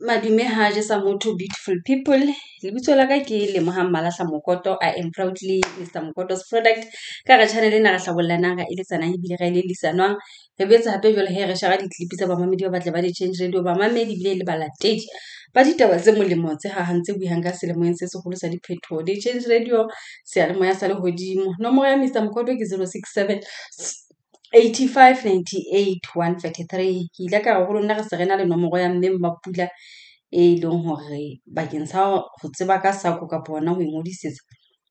madume ha jesa motho beautiful people lebitso la ka ke lemogang malatlha mokoto i am proudly mr mokoto's product ka ga channel ena re tlhabollanang e eletsanang ebile ra eledisanwang re boetse gape jalo ge re shaga ditlipi tsa bamamedi ba batle ba di-change radio bamamedi ebile le balatedi ba ditaba tse molemo tse gagang tse buigang ka selemoeng se segolo sa diphetho di-change radio sealemoya sa legodimo nomoro ya mr mokoto ke zero six seven 8598 ke ile ka re go lona re se re na le nomoro ya mme mmapula e e leng gore bakeng sa go tseba ka sako ka bona go ingodisetsa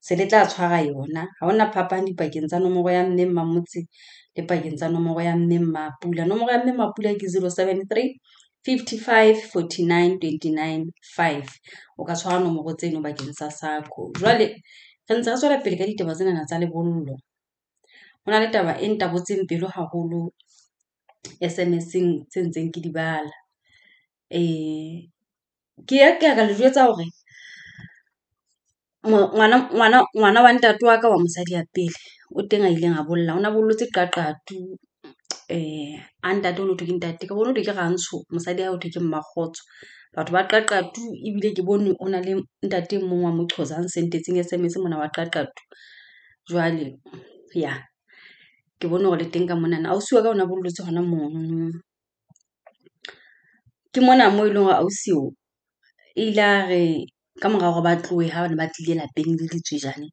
se le tla tshwara yona ga ona phapang dipakeng tsa nomoro ya mme mmamotse le pakeng tsa nomoro ya mme mmapula nomoro ya mme mmapula ke 073 55 o ka tshwara nomoro tseno bakeng sa sako jale re ntse re tswela pele ka ditaba tsenana tsa lebollo Ho na le taba e ntabotseng pelo haholo S_M_S-eng tse ntseng ke di bala. Ee, ke ya ka ya ka le jwetsa hore ngwana wa ntate wa ka wa mosadi ya pele, o teng a ileng a bolla. O na bollotse qaqatu ee, a ntate o no thwe ke ntate, ka bone ho thwe ke Rantsho, mosadi hao ho thwe ke Mmakgotso. Batho ba qaqatu ebile ke bone o na le ntate e mong wa moXhosa a nsendetseng S_M_S mona wa qaqatu. Jwale ya ke bone gore le teng ka monana ausiwa ka o ne a bololotse gona mono ke mona mo e leng gore ausio e ile a re ka morago ba tloe ga bane ba tlile lapeng le ditswejane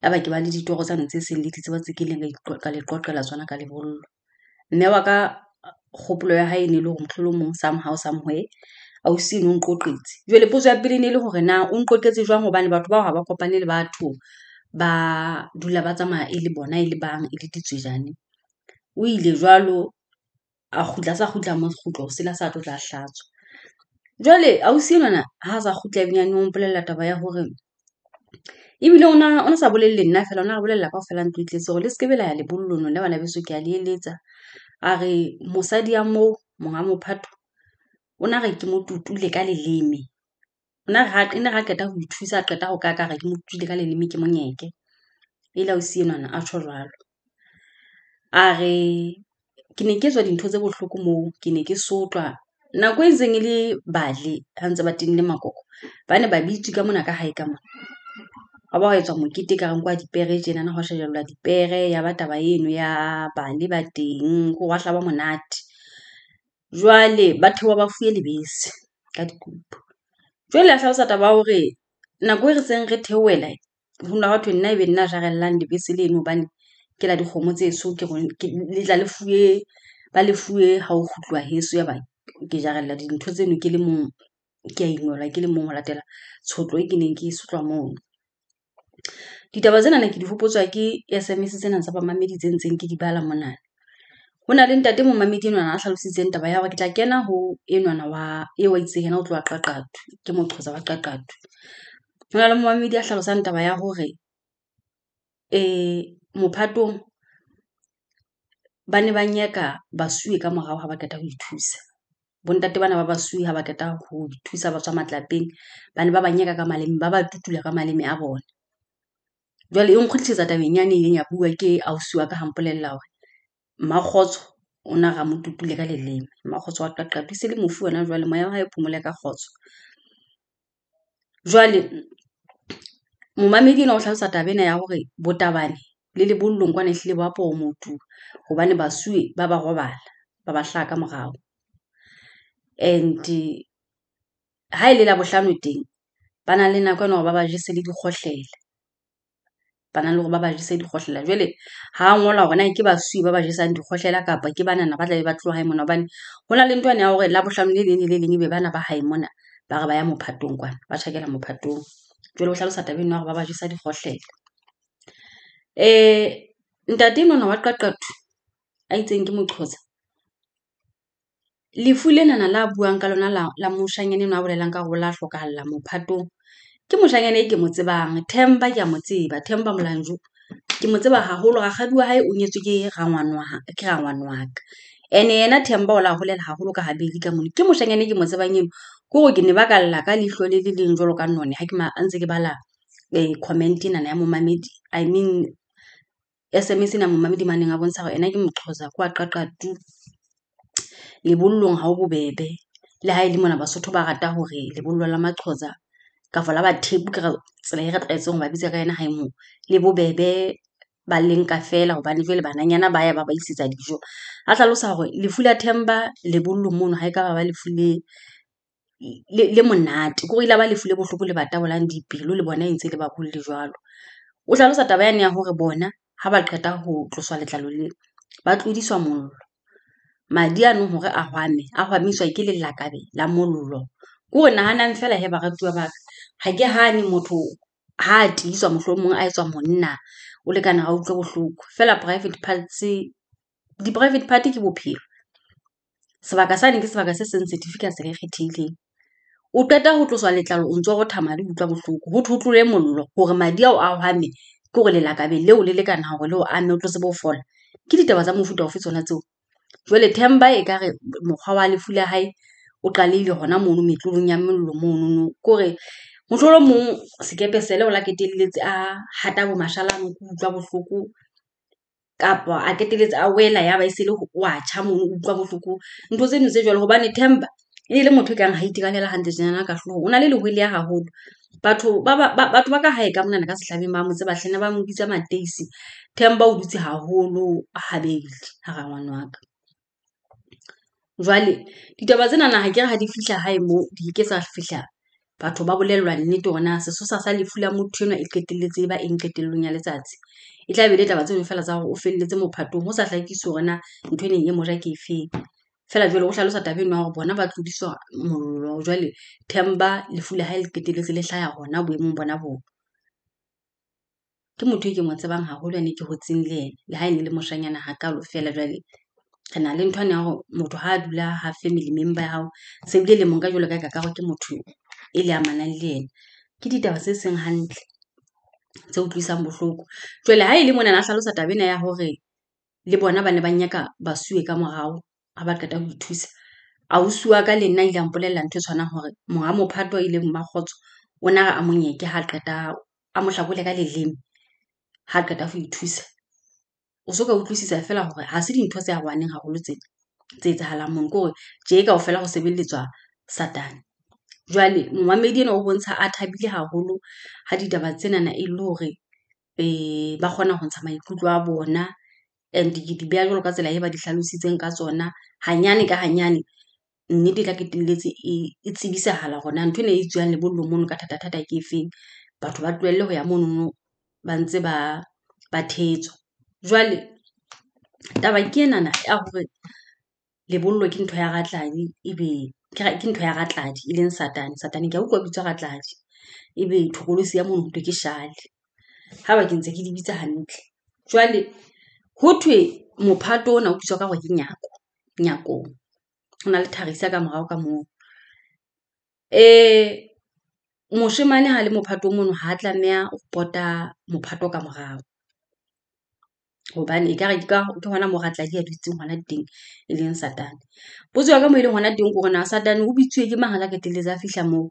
ya ba ke ba le ditoro tsane tse seng le di tseba tse ke ileng ka le tsona ka lebollo mme wa ka kgopolo ya ga e ne le gore motlholo mong somehow somewhere ausi ne o nqoqetse jwale potso ya pele ne e le gore na o nqoqetse jwang gobane batho bao ga ba kopane le batho ba dula ba tsamaya e le bona e le bang e le ditswejane. O ile jwalo a kgutla, sa kgutla mo kgutlo hosele a sa tlotla tla hlatswa. Jwale ausi enwana ha sa kgutla ebinyaneng o mpolella taba ya hore ebile o na sa bolelele nna fela, o na re bolelela kaofela ntlo e tletse le seke bela ya lebollong la bana beso ke a leeletsa eletsa. A re mosadi ya moo monga mophato o na re ke mo tutule ka leleme E ne re ha qeta go ithusa a qeta go ka re ke mo tuile ka leleme ke monyeke e Ile ausi enwana a tjho jalo a re ke ne ke tswa dintho tse botlhoko moo, ke ne ke sotlwa. Nako e ntseng e le bale ga ntse ba tengle makoko, ba ne ba bitswe ka mona ka hae ka mona. ga ba go etswa mokete ekareng ke wa dipere tjenana go shejellwa dipere. Ya bataba eno ya bale ba teng, kore hwa hlaba monate. Jwale ba theoha ba fuwe lebese ka dikobo. Jwale a hlalosa taba ya hore nako e re tseng re theohela ho nna e nna ebe nna jarelelang dibese le leno hobane ke la dikgomo tse so ke rona le tla le fuwe ba le fuwe ha ho heso. Yaba ke jarelela dintho tseno ke le mong, ke a ingelwa ke le mong ho latela tshotlo e ke neng ke e sotlwa mono. Ditaba tsena na ke di hopotswa ke S_M_S tsena tsa bamamedi tse ntseng ke di bala monane go na le ntate mo mamedi enwana a tlhalositseng taba ya gore ke tla kena go enwana wa e wa itsegena go wa qaqatu ke moxhosa wa qaqatu go na le momamedi mamedi a tlhalosang taba ya gore um e, mophatong ba ne ba nyeka basue ka morago ga ba keta go ithusa bontate bana ba basui ga ba keta go thusa ba tswa matlapeng ba ne ba ba nyeka ka maleme ba ba tutula ka maleme a bone jwale e nkgodisetsa tabeng yane ileng ya bua ke ausi wa ka gampolelela gore makgotso o na Ramothuntule ka leleme, makgotso wa Qwaqwa e se le mofu hona jwale moya wa hae e phomole ka kgotso. Jwale momamedi enwa o hlalosa taba ya gore botabane le lebollong kwana ehlile bo a promote gobane hobane ba ba robala, ba ba hlaha ka morao. And-e ha ele Labohlano teng, ba na le nako yane hore ba ba jese le dikgotlhele banang le hore ba ba jesa dikgohlela. ga ha ngolwa hore na ke baswi ba ba jesang dikgohlela kapa ke banana ba tla ba tloha hae mona hobane ho na le ntwane ya gore la Labohlano le leng le leng e be bana ba hae mona ba re ba ya mophatong kwana, ba tjhakela mophatong. Jwale ho hlalosa tabeng ya hore ba ba jesa dikgohlela. Eh, ntate enwana wa Qaqathu a itseng ke moqhosa lefu lenana la buang ka lona la moshanyana enwa a bolelang ka hore o la hlokahala mophatong Ke moshanyana e ke mo tsebang, Themba ke a mo tseba, Themba molanjo Ke mo tseba haholo, rakgadi wa hae o nyetswe ke rangwane wa ke rangwane wa ka. Ene yena Themba o la holela haholo ka habedi ka mona. Ke moshanyana e ke mo tsebang eno, ke hore ke ne ba ka lla ka leihlo le le leng jwalo ka none ha ke ntse ke bala eh, comment enana ya momamedi. I mean S_M_S ena momamedi mane a bontsha hore ena ke moXhosa, ke wa Qaqa tu. Lebollong ha ho bobebe, le ha e le mona Basotho ba rata hore lebollo la maXhosa ka fola bathepu, ke tsela e re tlwaetseng ba bitsa ka yona ha e Le bobebe ba le nka feela hobane le bananyana ba ya ba ba isetsa dijo. A hlalosa gore lefu la themba lebollong mono ga e ka ba ba lefu le monate, ko hore ile ba lefu le bohloko le batabolang dipelo le bona e ntse le ba bolle jwalo. O tlhalosa taba yane ya gore bona ga ba qeta go tloswa letlalo le ba tlodiswa mollo. Madi anong gore a hwame, a hwamiswa ke lelakabe la mollo. ko hore naganang fela hee baratuwa ba ka, ha ke hane motho ha tiiswa mohlomong a etswa monna o lekana ga utlwe bohloko. fela private parts, di-private party ke bophelo. Sebaka sane ke sebaka se seng certificate se kgethehileng. O qeta go tloswa letlalo o ntse go madi, o utlwa bohloko. go thwe o mollo gore madi ao a o hame ke gore lelakabe leo le lekana gore le o amme o tlose bo ho fola. Ke ditaba tsa mofuta ofe tsona tseo? Jwale Themba ekare mokgwa wa lefu la o qalehile gona mono metlolong ya mollo monono. kore sekepe sele leo la keteleletse a hata bo go ke utlwa bohloko. Kapa a keteletse a wela ya ba e le wa tjha mono utlwa bohloko. Ntho tseno tse jwalo gobane Themba e le motho e kang ga itekanela hantle tjenana ka hloohong. O na le lehwele haholo. Batho ba ba batho ba ka hae ka monana ka sehlabeng ba mo tseba hlena ba mo bitsa Mateisi. Themba o dutse haholo habedi ga ngwana wa ka. Jwale ditaba tsenana ha ke re ga di fihla hae mo di ke tsa fihla batho ba bolellwa nnete ona na sesosa sa lefu la motho enwa e qetelletse e ba eng qetellong ya letsatsi. E tla be le taba tseno fela tsa gore o feleletse mophatong go sa tlhakise rona na ntho ene e mo ja ke efeng. Fela jwale go hlalosa taba eno ya bona ba tlodiswa mollo le temba lefu la hae le keteletse le hlaha hona boemong bona bo Ke motho e ke mo tsebang haholo ene ke hotseng le ene le ha e ne le moshanyana kalo fela jale re na le nthwane ya go motho ha a dula ha family member ya hao sebile le lemong ka jwalo ka e ka ka ke motho e le amanang le yena ke ditaba tse seng hantle tse utlwisang bohloko jwale ha e le monana a hlalosa taba ena ya hore le bona ba ne ba nyaka basuwe ka morao ha ba qeta ho ithusa ausi wa ka le nna ile a mpolella ntho e tshwanang hore monga mophato e leng mmakgotso o na re a mo nyeke ha qeta a mo hlakole ka leleme ha qeta ho ithusa o so ka utlwisisa fela hore ha se dintho tse arohaneng haholo tse tse etsahalang mono ke hore tje kaofela ho sebeletswa satane Jwale momamedi enwa o bontsha a thabile haholo ha ditaba tsenana e le hore eh, ba kgona ho ntsha maikutlo a bona. And ke di beha jwalo ka tsela e ba di hlalositseng ka tsona. Hanyane ka hanyane nnete e tla qetelletse e, e tsebisahala hore na nthwena e etsuwang lebollong mono ka thata-thata ke efeng. Batho ba tlohelle ho ya monono ba ntse ba thetswa. Jwale taba ke enana ya hore lebollo ke ntho ya Ratladi ebe ke ntho ya Ratladi e leng Satane. Satane ke a utlwa bitswa Ratladi. Ebe thokolosi ya mono ke Shali. Ha ba ke ntse ke di bitsa hantle. Jwale ho thwe mophato ona o bitswa ka hore ke nyako, nyakong. Ho na le tharisa ka morao ka moo. Ee, moshemane ha le mophatong mono ha tlameha ho pota mophato ka morao. Hobane ekare di ka ke hona mo ratladi a dutseng hona teng, e leng Satane. Potso ya ka moo e leng hona teng ke hore na Satane o bitsuwe ke mang ha ka qetelletse a fihla moo?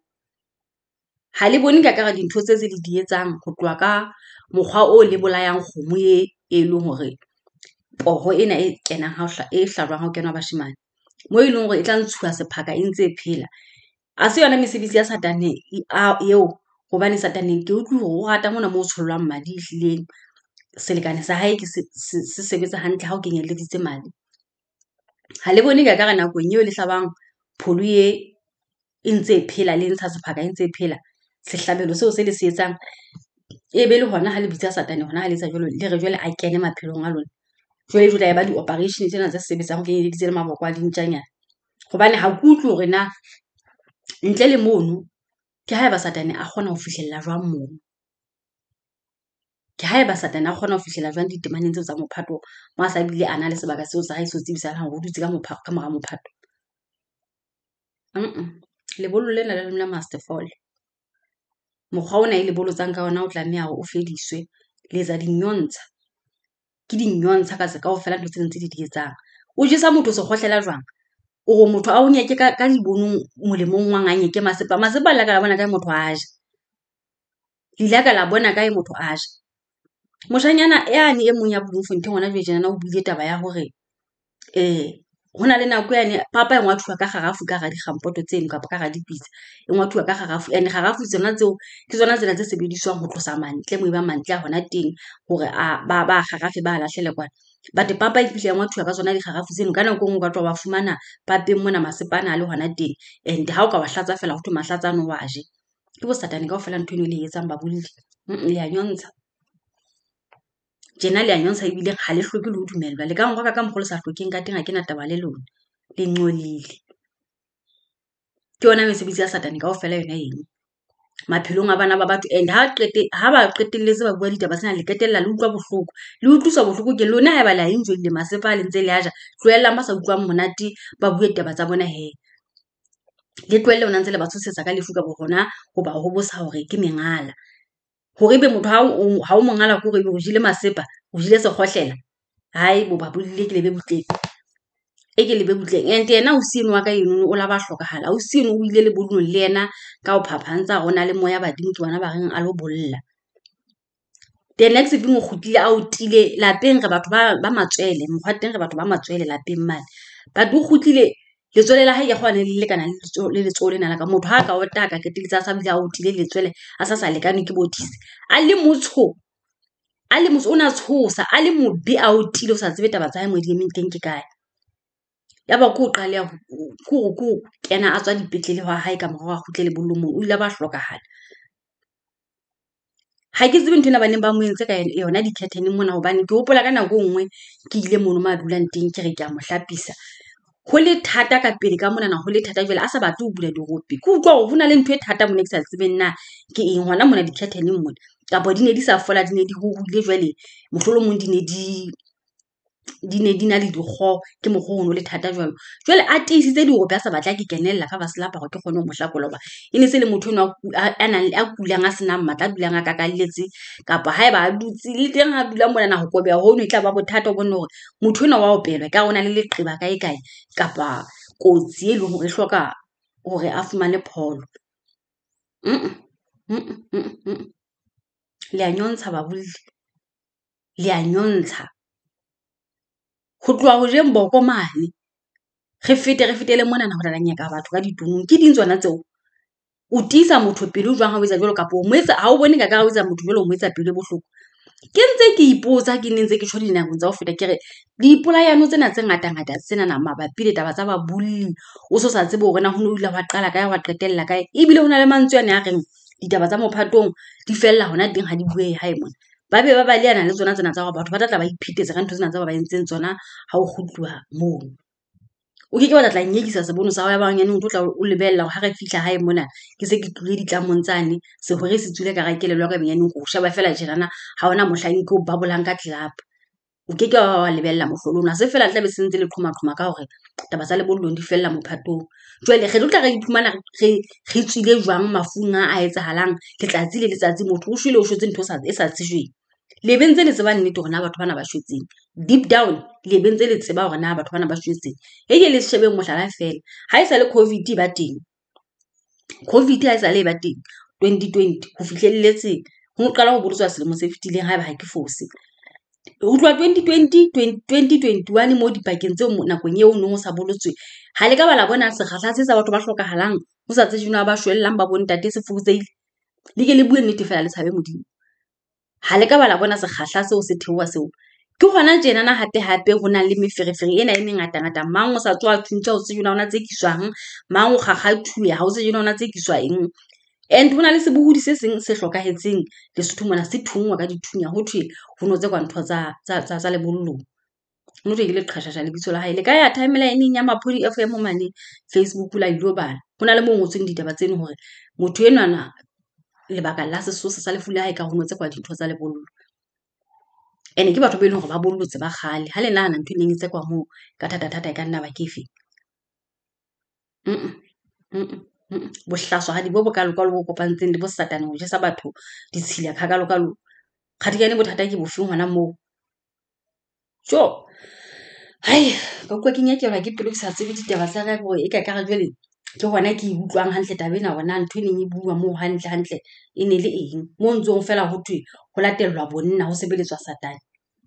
Ha le bone ka ekare dintho tse tse le di etsang ho tloha ka mokgwa oo le bolayang kgomo e e leng hore poho ena e kenang ha e hlajwang ha o kenwa bashemane. Moo e leng hore e tla ntshuwa sephaka e ntse e phela. Ha se yona mesebetsi ya Satane eo hobane Satane ke utlwi hore o rata mona mo ho tshollwang madi ehlileng. selekane sa hae ke se sebetsa hantle ha o kenyeleditse madi. Ha le bone ka ka re nakong eo le hlabang pholo e e ntse e phela le ntsha sephaka e ntse e phela, sehlabelo seo se le se etsang e be le hona ha le bitsa satane hona ha le etsa jwalo le re jwale a kene maphelong a lona. Jwale jwale ya e ba di-operation tsena tse sebetsang ho kenyeleditse le maboko a dintjanyana. Hobane ha ke utlwe hore na ntle le mono ke haeba satane a kgona ho fihlella jwang mono. ke ha eba Satane a kgona go fitlhela jwang ditemaneng tseo tsa mophato mo a sa bile a na le sebaka seo sa hae se o tsebisahalang hore o dutse ka mora mophato. Lebollo lena la lona must fall. Mokgwa ona e le bolotsang ka yona o tlameha hore o fediswe. letsa dinyontsha, ke dinyontsha ka seka go fela ntho tsena tse le di dietsang O jesa motho se gotlhela jwang? ore motho a ao nyeke ka dibonong molemong wa ngwana, masepa. Masepa lelaka la bona ka e motho a ja? Le la bona ka e motho a ja? moshanyana e ane e mong ya bloemfontein gona jwe jenana o buile taba ya gore um ee, go na le nako yane papa e thuwa ka garafu ka ga digampoto tseno kapa ka ga dipitsa e thuwa ka garafu ande garafu tsona tseo ke tsona tsena tse sebediswang go tlosa mantle mo e ba mantle a gona teng gore ba garafe ba latlhele kwana but papa e fitlha ya e ngwathuwa ka tsona digarafu tseno ka nako e ngwe ka tloa ba fumana papeng mona masepana a le gona teng and ga o ka wa tlatsa fela go tho tlatsa ano wa je ke bosatane ka go fela ntho eno e le e babolle baboledi ya nyontsha tjena le anyontsha, ebileng ga le tlhoke le go dumelelwa le ka ngwaka ka mogolo sa tlhokeng ka teng a ke na taba le lona le ngolile ke yona mesebetsi ya satane kao fela yona eng maphelong a bana ba batho and ha ba qetelletse ba bua ditaba sena le qetelela le utlwa bohloko le utlwisa bohloko ke lona haeba le a enjoyile masepa le ntse le a ja tloelelang ba sa utlwang monate ba bue taba tsa bona he le tlohelle ona ntse le ba tshosetsa ka lefu ka bo gona go ba gobosa gore ke mengala Hore ebe motho ha o mo ngala ke hore ebe o jele masepa, o jele sekgohlela. Boba bo tlile ke lebe butleng, e ke lebe butleng. Ente yena ausi eno wa ka enono o la ba hlokahala, ausi eno o ile lebollong le yena ka ho phapantsa hore o na le moya badimo ke bona ba reng a lo bolla. The next thing o kgutlile a otile, lapeng re batho ba matswele mokgwa teng re batho ba matswele lapeng mane. But o kgutlile letswele la hae ke kgobane le lekana le letsoo lena la ka motho ga ka ota ka keteletsa a sa bile a otile letswele a sa sa lekane ke botise a le motsho a le motsho o ne tshosa a le mobe a otile o sa tsebe taba tsa hae mo di emeng teng ke kae ya ba ko o qaleya kore ko o kena a tswa dipetlele wa hae ka morago a gutle lebollo mong o ile ba tlhokagala ga ke tsebe ntho ena baneng ba mo entse ka yona di-curtaineng mona gobane ke gopola ka nako e nngwe ke ile mono ma dulang teng ke re ke a mo tlhapisa go le thata ka pele ka monana go le thata jale a sa batle o bula dirope ke utlwa gore go na le ntho e thata mone ke sa tsebe nna ke eng gona mona di-curtaineng mone kapa di ne di sa fola di ne di rurule jale motlholo mongwe di ne di di ne di na le digo ke mokgwa go le thata jalo jale a tiisitse diope a sa batla ke kenelela fa ba se lapagwa ke kgone go motlakoloba e ne se le motho o a kulang a senang maatla a dulang a kakaletse kapa ga e ba a dutse le teng a dula monana go kobea gono e tla ba bothata bone gore motho eno wa opelwa ka go na le leqeba kae kae kapa kotsi e leng gore e tlhoka gore a fumane pholo le a nyontsha babolli le a nyontsha ho tloha hojeng boko mane re fete re fetele monana ho lalanyaka batho ka ditonong ke ding tsona tseo o tiisa motho pele o jwang ha o etsa jwalo kapo moetsa ha o bone ka kare o etsa motho jwalo o moetsa pele bohloko ke ntse ke ipotsa ke ne ntse ke tsho dinakong tsa ho feta ke re dipolayano tsena tse ngatangata tsenana mabapi le taba tsa babolli o so sa tsebe horena hono ile wa qala kae wa qetella kae ebile ho na le mantswe ane a reng ditaba tsa mophatong di felela hona teng ha di bue hae mona ba be ba baleana le tsona tsena tsa gore batho ba tlatla ba iphitetse ka ntho tsena tsa ba ba entseng tsona ga o gotliwa mono o ke ke wa tlatla nyekisa sebono sa go ya baganyaneng o tlo tla o lebelela ga re fitlha gae mona ke se ke tlile ditlamong tsane segore se tswile ka rakelelo ya ka benyaneng ko shaba fela jenana ga ona motlhang ke e o babolang ka tlelapa o ke ke wa lebelela motlholono a se fela tlabe se ntse le tlhomatlhoma ka gore taba tsa lebollong di felela mophatong jwale ge tlo re iphumana ge tswile jwang mafung a a etsagalang letsatsi le letsatsi motho o shwile o shwetse ntho e sa e tsejweng le bentse le tseba nnete gore na batho bana ba shwetseng deep down le bentse le tseba gore na batho bana ba shwetseng e ke le shebeng motlhala fela ga e sa le covid ba teng covid ga e sa le e ba teng twenty twenty go fitlheleletse go qala go bolotswa selemo se fetileng ga ba ga ke fose go tloa twenty twenty twenty one mo dipakeng tseo nakong e o neng o sa bolotswe ga le ka ba la bona segatlha se sa batho ba tlhokagalang go sa tse jeno ba shwelelang ba bontate se fokotseile le ke le bue nnete fela le tshabe modimo ha le ka ba la bona sekgahla seo se theoha seo. Ke hona tjenana hape-hape ho nang le meferefere ena e mengata-ngata. Mang o sa tswa a thuntja ho tsejwe ona tsekiswang, mang o kgakgathuwe ha o tsejwe ona tsekiswa eng. And ho na le sebohodi se seng se hlokahetseng Lesotho mona se thungwa ka dithunya. Ho thwe ho no tsekwa ntho tsa tsa tsa tsa lebollong. Ho no tjekile qhashasha lebitso la hae. Le ka ya timeline ya Maphodi F_M mane Facebook la ilo bana Ho na le mo ngotsweng ditaba tseno hore motho enwana lebaka la sesosa sa lefu le e ka rongwetse kwa dintho tsa lebollo ene ke batho e leng hore ba bollotse ba kgale ha le nahana ntho e neng e kwa moo ka thata-thata e ka nna ba ke fe bohlaswa ha di bo bokalokalo bo kopantseng le bo satane go jesa batho ditshila kgakalokalo kgatikane bothata ke bofeng gona moo jo hai ka kuwa ke nyakelwa ke pelo ke sa tsebe ditaba tsa gore e ka kare ke gona ke e utlwang gantle tabe na gona ntho e neng e bua moo gantle gantle e ne le eng mo ntseng fela go thwe go latelelwa bonna go sebeletswa satane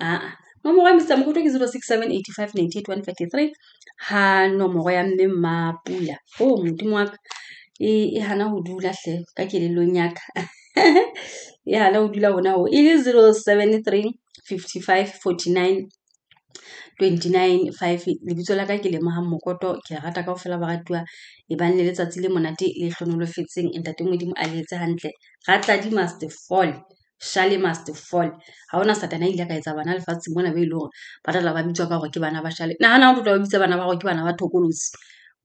aa ah, nomoro ya mesetsa mokotwa ke zero six seven eighty five ninety eight one fifty three ga nomoro ya mme mmapula o modimo waka e gana e go dulatlhe ka kelelong yaka e gana go dula gona go e le zero seven three fifty five forty nine twenty-nine, five. Lebitso la ka ke Lemohang Mokoto. Ke rata a rata kaofela e Ebang le letsatsi le monate le hlohonolofetseng. Ntate Modimo a le etse hantle. Rakgadi must fall. Shale must fall. ga hona satane a ile a ka etsa bana lefatsheng mona be e le hore ba tla ba bitswa ka gore ke bana ba shale. Nahana o tlo ba bitsa bana ba gore ke bana ba thokolosi.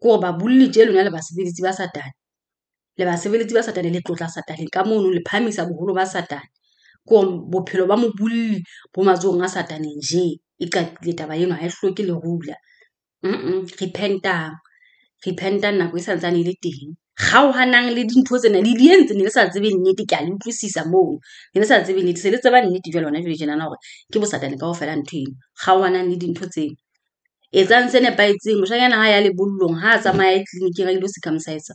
ko hore babolli tje lona le basebeletsi ba satane. Le basebeletsi ba satane le tlotla satane. Ka mono le phahamisa boholo ba satane. Ke bophelo ba mobolli bo matsong a satane nje e qadile taba eno ha e hloke le rula repent-ang repent nako e santsane e le teng kgaohanang le dintho tsena le di entse ne le sa tsebe nnete ke a le utlwisisa moo ne le sa tsebe nnete se le tseba nnete jwale hona jwale tjenana hore ke bosatane ka go fela ntho eno kgaohanang le dintho tseno etsang se nepaetseng moshanyana ha ya lebollong ga a tsamaya tleliniking a ile ho circumcisa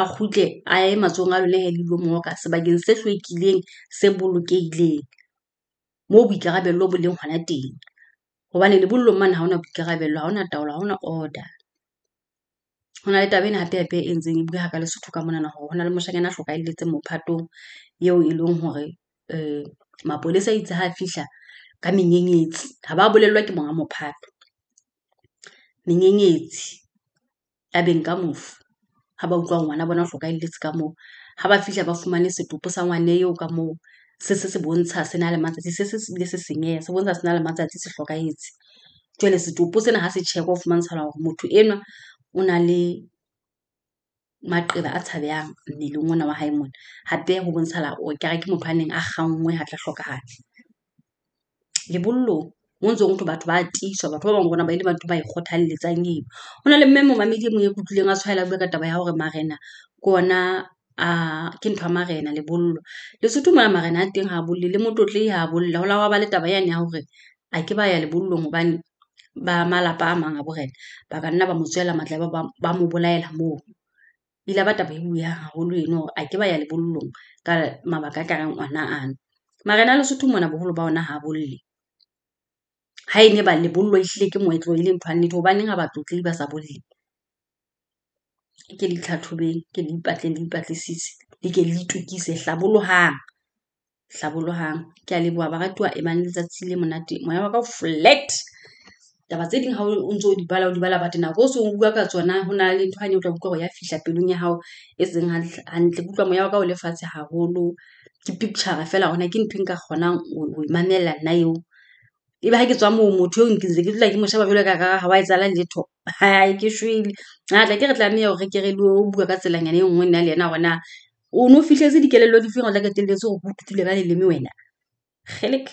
a kgutle a ye matsong a lone he le ilo mooka sebakeng se hlwekileng se bolokeileng mo boikarabelelo bo leng gona teng gobane lebollong mane ga ona boikarabello ga ona taolo ga ona order go na le taba ena hape hape e ntseng e buega ka lesotho ka monana gore go na le moshanyana a tlhokaeletse mophatong eo e leng gore um eh, mapolesa itse ga a fitlha ka menyenyetsi ga ba bolelelwa ke monga mophato menyenyetsi ya beng ka mofu ga ba utlwa ngwana bona o tlhokaeletse ka moo ga ba fitlha ba fumane setopo sa ngwane eo ka moo se se se bontsha se na le matsatsi se se sebile se senyeya se bontsha se na le matsatsi se tlhokaetse jwale setopo sena ga se cheko o fumantshana gore motho enwa o na le maqeba a tshabeyang mmeleng ona wa hae mona gape go bontshala o kere ke motho a neng a gangwe ga tla le lebollong mo ntseng gotho batho ba tiswa batho ba bangwe bona ba ile batho ba ikgothaleletsang eo go na le mme momamedi e ye e kutlwileng a tshwaela bua ka taba ya gore marena ke ona ke ntho ya marena lebollo. Lesotho mona marena a teng ha bolle le motlotlei ha bolla ho la hwa ba le taba yane ya hore a ke ba ya lebollong hobane ba malapa a mang a borena ba ka nna ba mo tswela matla ebe ba mo bolaela moo. E ile ba taba e bueyang haholo eno hore a ke ba ya lebollong ka mabaka a kareng ona ano. Marena a Lesotho mona boholo ba ona ha bolle. Ha e ne ba lebollo ehlile ke moetlo e le ntho ya nnete hobaneng ha batlotlei ba sa bolle? ke le itlhatlhobeng ke le ipatleng le ipatlisise le ke le itukise hlabolohang hlabolohang ke a leboha baratuwa e bang letsatsi le monate moya wa ka o flat taba tse ding ha o ntso di bala o di bala but nako o so o bua ka tsona ho na le ntho ne o tla utlwa hore ya fihla pelong ya hao e seng hantle kutlwa moya wa ka o lefatshe haholo ke picture-a feela hore na ke ntho e nka kgonang ho e mamella nna eo ebe ha ke tswa moo motho eo ntse ke dula ke moshaba jwalo ka ga wa e tsala letho hae ke shwele ngatla ke re tlameya gore ke le o bua ka tselanyana e nngwe nna le ena gona o ne o fitlhetse dikelello di feng o tla keteletse gore go tutule ka leleme wena gelek